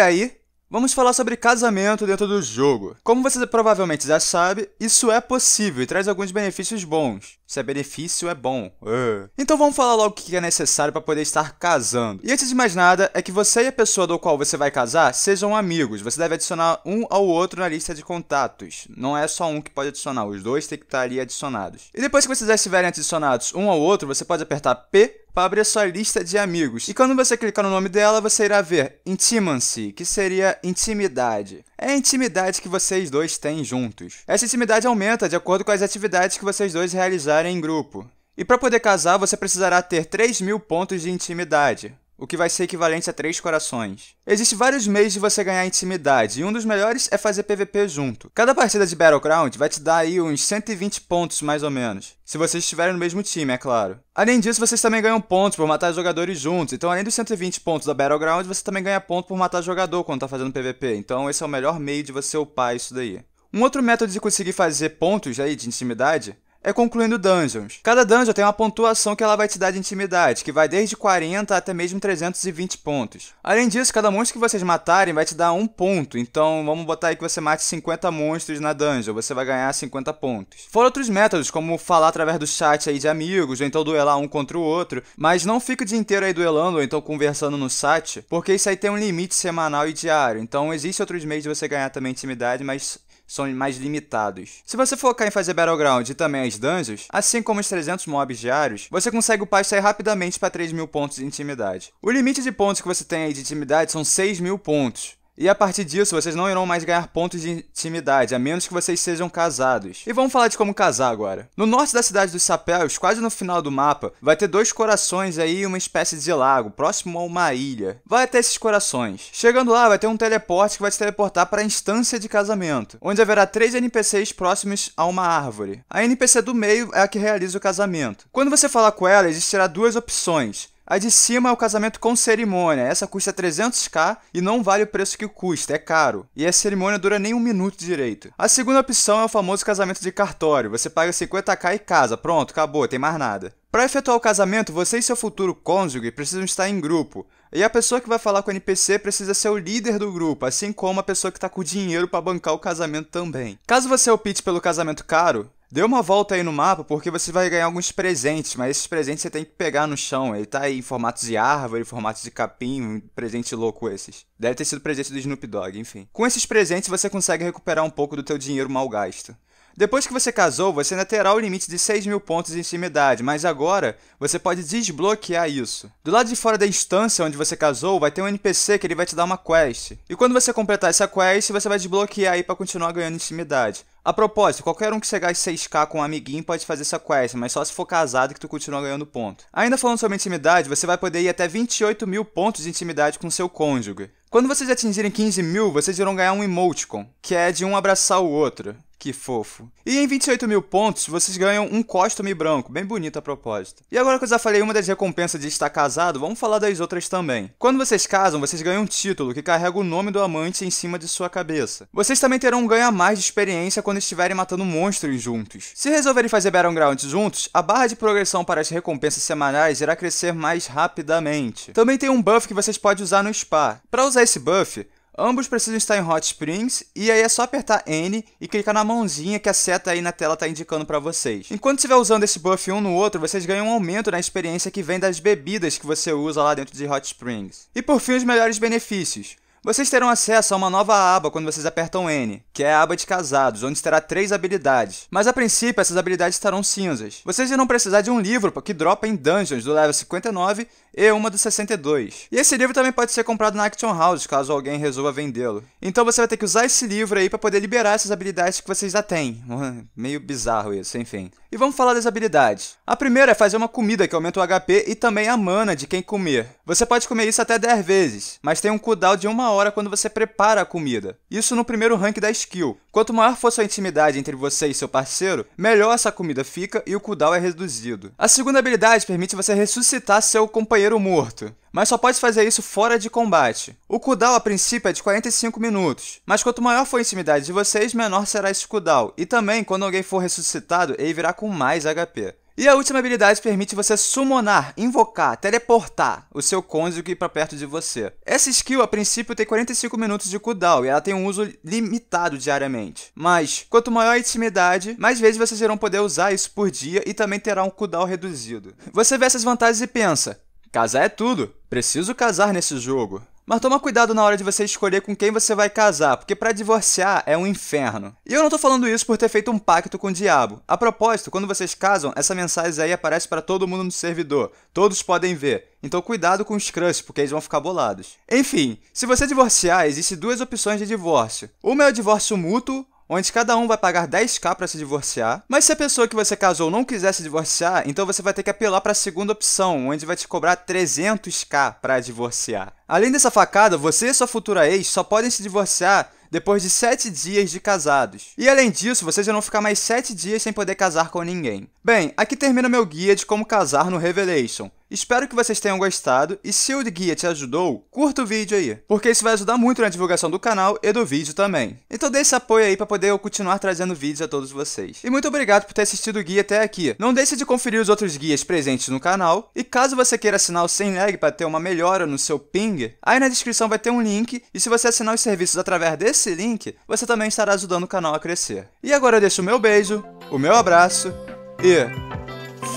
aí, Vamos falar sobre casamento dentro do jogo. Como você provavelmente já sabe, isso é possível e traz alguns benefícios bons. Se é benefício, é bom. Uh. Então vamos falar logo o que é necessário para poder estar casando. E antes de mais nada, é que você e a pessoa do qual você vai casar sejam amigos. Você deve adicionar um ao outro na lista de contatos. Não é só um que pode adicionar, os dois têm que estar tá ali adicionados. E depois que vocês já estiverem adicionados um ao outro, você pode apertar P para abrir sua lista de amigos. E quando você clicar no nome dela, você irá ver Intimancy, que seria intimidade. É a intimidade que vocês dois têm juntos. Essa intimidade aumenta de acordo com as atividades que vocês dois realizarem em grupo. E para poder casar, você precisará ter 3 mil pontos de intimidade o que vai ser equivalente a três corações. Existem vários meios de você ganhar intimidade, e um dos melhores é fazer PVP junto. Cada partida de Battleground vai te dar aí uns 120 pontos, mais ou menos. Se vocês estiverem no mesmo time, é claro. Além disso, vocês também ganham pontos por matar jogadores juntos. Então, além dos 120 pontos da Battleground, você também ganha ponto por matar jogador quando tá fazendo PVP. Então, esse é o melhor meio de você upar isso daí. Um outro método de conseguir fazer pontos aí de intimidade é concluindo dungeons. Cada dungeon tem uma pontuação que ela vai te dar de intimidade, que vai desde 40 até mesmo 320 pontos. Além disso, cada monstro que vocês matarem vai te dar um ponto, então vamos botar aí que você mate 50 monstros na dungeon, você vai ganhar 50 pontos. Fora outros métodos, como falar através do chat aí de amigos, ou então duelar um contra o outro, mas não fica o dia inteiro aí duelando ou então conversando no chat, porque isso aí tem um limite semanal e diário, então existe outros meios de você ganhar também intimidade, mas são mais limitados. Se você focar em fazer Battleground e também as dungeons, assim como os 300 mobs diários, você consegue upar isso sair rapidamente para 3 mil pontos de intimidade. O limite de pontos que você tem aí de intimidade são 6 mil pontos. E a partir disso, vocês não irão mais ganhar pontos de intimidade, a menos que vocês sejam casados. E vamos falar de como casar agora. No norte da cidade dos Sapéus, quase no final do mapa, vai ter dois corações aí e uma espécie de lago, próximo a uma ilha. Vai até esses corações. Chegando lá, vai ter um teleporte que vai te teleportar para a instância de casamento, onde haverá três NPCs próximos a uma árvore. A NPC do meio é a que realiza o casamento. Quando você falar com ela, existirá duas opções a de cima é o casamento com cerimônia. Essa custa 300k e não vale o preço que custa, é caro. E a cerimônia dura nem um minuto direito. A segunda opção é o famoso casamento de cartório. Você paga 50k e casa. Pronto, acabou, tem mais nada. Para efetuar o casamento, você e seu futuro cônjuge precisam estar em grupo. E a pessoa que vai falar com o NPC precisa ser o líder do grupo, assim como a pessoa que está com dinheiro para bancar o casamento também. Caso você opte pelo casamento caro, Dê uma volta aí no mapa porque você vai ganhar alguns presentes, mas esses presentes você tem que pegar no chão. Ele tá aí em formatos de árvore, formatos de capim, um presente louco esses. Deve ter sido presente do Snoop Dogg, enfim. Com esses presentes você consegue recuperar um pouco do teu dinheiro mal gasto. Depois que você casou, você ainda terá o limite de 6 mil pontos de intimidade, mas agora você pode desbloquear isso. Do lado de fora da instância onde você casou, vai ter um NPC que ele vai te dar uma quest. E quando você completar essa quest, você vai desbloquear aí para continuar ganhando intimidade. A propósito, qualquer um que chegar a 6k com um amiguinho pode fazer essa quest, mas só se for casado que tu continua ganhando ponto. Ainda falando sobre intimidade, você vai poder ir até 28 mil pontos de intimidade com seu cônjuge. Quando vocês atingirem 15 mil, vocês irão ganhar um emoticon, que é de um abraçar o outro. Que fofo. E em 28 mil pontos, vocês ganham um costume branco, bem bonito a propósito. E agora que eu já falei uma das recompensas de estar casado, vamos falar das outras também. Quando vocês casam, vocês ganham um título que carrega o nome do amante em cima de sua cabeça. Vocês também terão um ganho a mais de experiência quando estiverem matando monstros juntos. Se resolverem fazer Battlegrounds juntos, a barra de progressão para as recompensas semanais irá crescer mais rapidamente. Também tem um buff que vocês podem usar no spa. Para usar esse buff, Ambos precisam estar em Hot Springs, e aí é só apertar N e clicar na mãozinha que a seta aí na tela está indicando para vocês. Enquanto estiver usando esse buff um no outro, vocês ganham um aumento na experiência que vem das bebidas que você usa lá dentro de Hot Springs. E por fim, os melhores benefícios. Vocês terão acesso a uma nova aba quando vocês apertam N, que é a aba de casados, onde terá três habilidades. Mas a princípio, essas habilidades estarão cinzas. Vocês irão precisar de um livro que dropa em dungeons do level 59 e uma do 62. E esse livro também pode ser comprado na Action House, caso alguém resolva vendê-lo. Então você vai ter que usar esse livro aí para poder liberar essas habilidades que vocês já têm. Meio bizarro isso, enfim. E vamos falar das habilidades. A primeira é fazer uma comida que aumenta o HP e também a mana de quem comer. Você pode comer isso até 10 vezes, mas tem um cooldown de uma hora quando você prepara a comida. Isso no primeiro rank da skill. Quanto maior for sua intimidade entre você e seu parceiro, melhor essa comida fica e o cooldown é reduzido. A segunda habilidade permite você ressuscitar seu companheiro companheiro morto. Mas só pode fazer isso fora de combate. O cooldown a princípio é de 45 minutos, mas quanto maior for a intimidade de vocês, menor será esse cooldown, e também quando alguém for ressuscitado, ele virá com mais HP. E a última habilidade permite você summonar, invocar, teleportar o seu cônjuge para perto de você. Essa skill, a princípio, tem 45 minutos de cooldown e ela tem um uso limitado diariamente. Mas, quanto maior a intimidade, mais vezes vocês irão poder usar isso por dia e também terá um cooldown reduzido. Você vê essas vantagens e pensa, Casar é tudo. Preciso casar nesse jogo. Mas toma cuidado na hora de você escolher com quem você vai casar, porque para divorciar é um inferno. E eu não tô falando isso por ter feito um pacto com o diabo. A propósito, quando vocês casam, essa mensagem aí aparece para todo mundo no servidor. Todos podem ver. Então cuidado com os crush, porque eles vão ficar bolados. Enfim, se você divorciar, existem duas opções de divórcio. Uma é o divórcio mútuo, onde cada um vai pagar 10k para se divorciar. Mas se a pessoa que você casou não quiser se divorciar, então você vai ter que apelar para a segunda opção, onde vai te cobrar 300k para divorciar. Além dessa facada, você e sua futura ex só podem se divorciar depois de 7 dias de casados. E além disso, vocês vão ficar mais 7 dias sem poder casar com ninguém. Bem, aqui termina meu guia de como casar no Revelation. Espero que vocês tenham gostado e se o guia te ajudou, curta o vídeo aí, porque isso vai ajudar muito na divulgação do canal e do vídeo também. Então dê esse apoio aí para poder eu continuar trazendo vídeos a todos vocês. E muito obrigado por ter assistido o guia até aqui. Não deixe de conferir os outros guias presentes no canal e caso você queira assinar o Sem Lag para ter uma melhora no seu ping, aí na descrição vai ter um link e se você assinar os serviços através desse link, você também estará ajudando o canal a crescer. E agora eu deixo o meu beijo, o meu abraço e...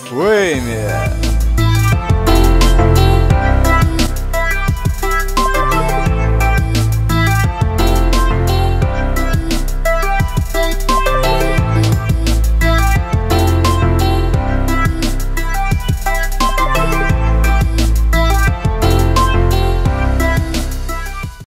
Fui, minha!